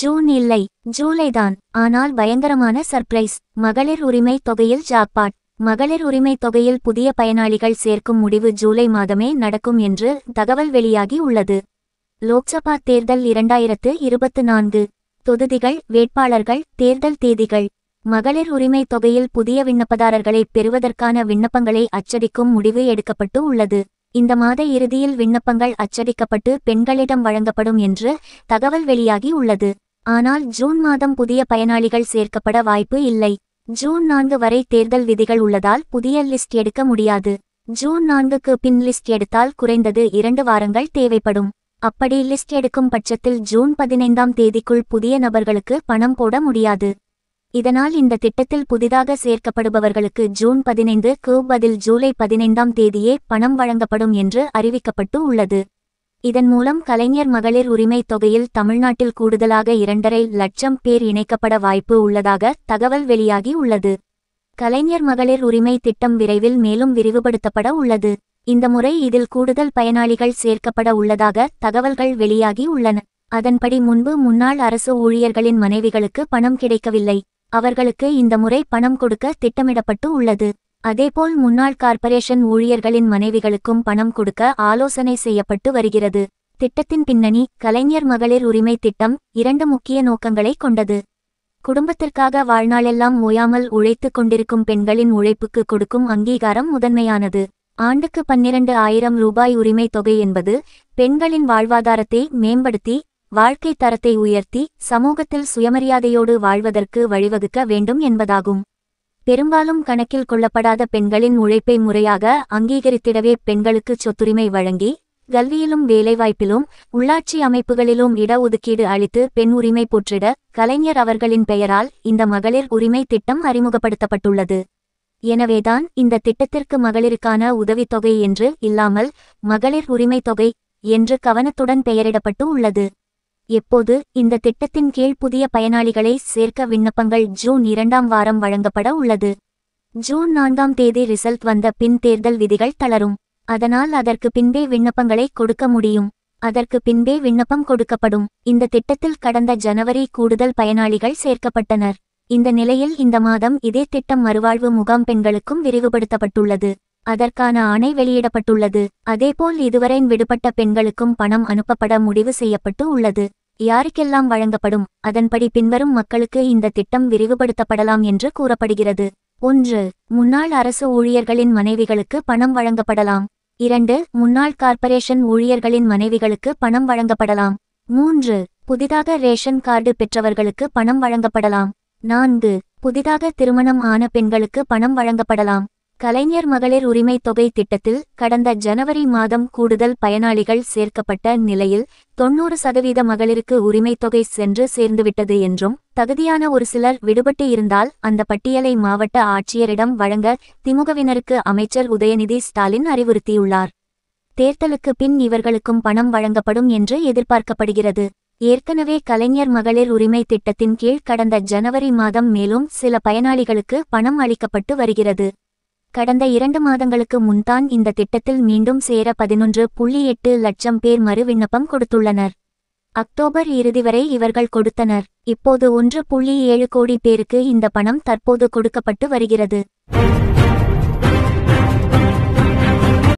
June இல்லை ஜூலைதான் ஆனால் பயங்கரமான சர்ப்ரைஸ் மகளிர் உரிமை தொகையில் ஜாப்பாட் மகளிர் உரிமை தொகையில் புதிய பயனாளிகள் சேர்க்கும் முடிவு ஜூலை மாதமே நடக்கும் என்று தகவல் வெளியாகி உள்ளது லோக்சபா தேர்தல் இரண்டாயிரத்து இருபத்து நான்கு தொகுதிகள் வேட்பாளர்கள் தேர்தல் தேதிகள் மகளிர் உரிமை தொகையில் புதிய விண்ணப்பதாரர்களை பெறுவதற்கான விண்ணப்பங்களை அச்சடிக்கும் முடிவு எடுக்கப்பட்டு உள்ளது இந்த மாத இறுதியில் விண்ணப்பங்கள் அச்சடிக்கப்பட்டு பெண்களிடம் வழங்கப்படும் என்று தகவல் வெளியாகி உள்ளது ஆனால் ஜூன் மாதம் புதிய பயனாளிகள் சேர்க்கப்பட வாய்ப்பு இல்லை ஜூன் நான்கு வரை தேர்தல் விதிகள் உள்ளதால் புதிய லிஸ்ட் எடுக்க முடியாது ஜூன் நான்குக்கு பின் லிஸ்ட் எடுத்தால் குறைந்தது இரண்டு வாரங்கள் தேவைப்படும் அப்படி லிஸ்ட் எடுக்கும் பட்சத்தில் ஜூன் பதினைந்தாம் தேதிக்குள் புதிய நபர்களுக்கு பணம் போட முடியாது இதனால் இந்த திட்டத்தில் புதிதாக சேர்க்கப்படுபவர்களுக்கு ஜூன் பதினைந்து பதில் ஜூலை பதினைந்தாம் தேதியே பணம் வழங்கப்படும் என்று அறிவிக்கப்பட்டு உள்ளது இதன் மூலம் கலைஞர் மகளிர் உரிமை தொகையில் தமிழ்நாட்டில் கூடுதலாக இரண்டரை லட்சம் பேர் இணைக்கப்பட வாய்ப்பு உள்ளதாக தகவல் வெளியாகி உள்ளது கலைஞர் மகளிர் உரிமை திட்டம் விரைவில் மேலும் விரிவுபடுத்தப்பட உள்ளது இந்த முறை இதில் கூடுதல் பயனாளிகள் சேர்க்கப்பட உள்ளதாக தகவல்கள் வெளியாகி உள்ளன அதன்படி முன்பு முன்னாள் அரசு ஊழியர்களின் மனைவிகளுக்கு பணம் கிடைக்கவில்லை அவர்களுக்கு இந்த முறை பணம் கொடுக்க திட்டமிடப்பட்டு உள்ளது அதேபோல் முன்னாள் கார்ப்பரேஷன் ஊழியர்களின் மனைவிகளுக்கும் பணம் கொடுக்க ஆலோசனை செய்யப்பட்டு வருகிறது திட்டத்தின் பின்னணி கலைஞர் மகளிர் உரிமை திட்டம் இரண்டு முக்கிய நோக்கங்களை கொண்டது குடும்பத்திற்காக வாழ்நாளெல்லாம் ஓயாமல் உழைத்துக் கொண்டிருக்கும் பெண்களின் உழைப்புக்கு கொடுக்கும் அங்கீகாரம் முதன்மையானது ஆண்டுக்கு பன்னிரண்டு ஆயிரம் ரூபாய் உரிமை தொகை என்பது பெண்களின் வாழ்வாதாரத்தை மேம்படுத்தி வாழ்க்கை தரத்தை உயர்த்தி சமூகத்தில் சுயமரியாதையோடு வாழ்வதற்கு வழிவகுக்க வேண்டும் என்பதாகும் பெரும்பாலும் கணக்கில் கொள்ளப்படாத பெண்களின் உழைப்பை முறையாக அங்கீகரித்திடவே பெண்களுக்கு சொத்துரிமை வழங்கி கல்வியிலும் வேலைவாய்ப்பிலும் உள்ளாட்சி அமைப்புகளிலும் இடஒதுக்கீடு அளித்து பெண் உரிமை போற்றிட கலைஞர் அவர்களின் பெயரால் இந்த மகளிர் உரிமை திட்டம் அறிமுகப்படுத்தப்பட்டுள்ளது எனவேதான் இந்த திட்டத்திற்கு மகளிருக்கான உதவித்தொகை என்று இல்லாமல் மகளிர் உரிமை தொகை என்று கவனத்துடன் பெயரிடப்பட்டு உள்ளது எப்போது இந்த திட்டத்தின் கீழ் புதிய பயனாளிகளை சேர்க்க விண்ணப்பங்கள் ஜூன் இரண்டாம் வாரம் வழங்கப்பட உள்ளது ஜூன் நான்காம் தேதி ரிசல்ட் வந்த பின் தேர்தல் விதிகள் தளரும் அதனால் அதற்கு பின்பே விண்ணப்பங்களை கொடுக்க முடியும் அதற்கு பின்பே விண்ணப்பம் கொடுக்கப்படும் இந்த திட்டத்தில் கடந்த ஜனவரி கூடுதல் பயனாளிகள் சேர்க்கப்பட்டனர் இந்த நிலையில் இந்த மாதம் இதே திட்டம் மறுவாழ்வு முகாம் பெண்களுக்கும் விரிவுபடுத்தப்பட்டுள்ளது அதற்கான ஆணை வெளியிடப்பட்டுள்ளது அதேபோல் இதுவரை விடுபட்ட பெண்களுக்கும் பணம் அனுப்பப்பட முடிவு செய்யப்பட்டு உள்ளது யாருக்கெல்லாம் வழங்கப்படும் அதன்படி பின்வரும் மக்களுக்கு இந்த திட்டம் விரிவுபடுத்தப்படலாம் என்று கூறப்படுகிறது ஒன்று முன்னாள் அரசு ஊழியர்களின் மனைவிகளுக்கு பணம் வழங்கப்படலாம் இரண்டு முன்னாள் கார்ப்பரேஷன் ஊழியர்களின் மனைவிகளுக்கு பணம் வழங்கப்படலாம் மூன்று புதிதாக ரேஷன் கார்டு பெற்றவர்களுக்கு பணம் வழங்கப்படலாம் நான்கு புதிதாக திருமணம் ஆன பெண்களுக்கு பணம் வழங்கப்படலாம் கலைஞர் மகளிர் உரிமை தொகை திட்டத்தில் கடந்த ஜனவரி மாதம் கூடுதல் பயனாளிகள் சேர்க்கப்பட்ட நிலையில் தொன்னூறு சதவீத மகளிருக்கு உரிமை தொகை சென்று சேர்ந்துவிட்டது என்றும் தகுதியான ஒரு சிலர் விடுபட்டு இருந்தால் அந்த பட்டியலை மாவட்ட ஆட்சியரிடம் வழங்க திமுகவினருக்கு அமைச்சர் உதயநிதி ஸ்டாலின் அறிவுறுத்தியுள்ளார் தேர்தலுக்கு பின் இவர்களுக்கும் பணம் வழங்கப்படும் என்று எதிர்பார்க்கப்படுகிறது ஏற்கனவே கலைஞர் மகளிர் உரிமை திட்டத்தின் கீழ் கடந்த ஜனவரி மாதம் மேலும் சில பயனாளிகளுக்கு பணம் அளிக்கப்பட்டு வருகிறது கடந்த இரண்டு மாதங்களுக்கு முன்தான் இந்த திட்டத்தில் மீண்டும் சேர பதினொன்று புள்ளி எட்டு லட்சம் பேர் மறு விண்ணப்பம் கொடுத்துள்ளனர் அக்டோபர் இறுதி வரை இவர்கள் கொடுத்தனர் இப்போது ஒன்று புள்ளி ஏழு கோடி பேருக்கு இந்த பணம் தற்போது கொடுக்கப்பட்டு வருகிறது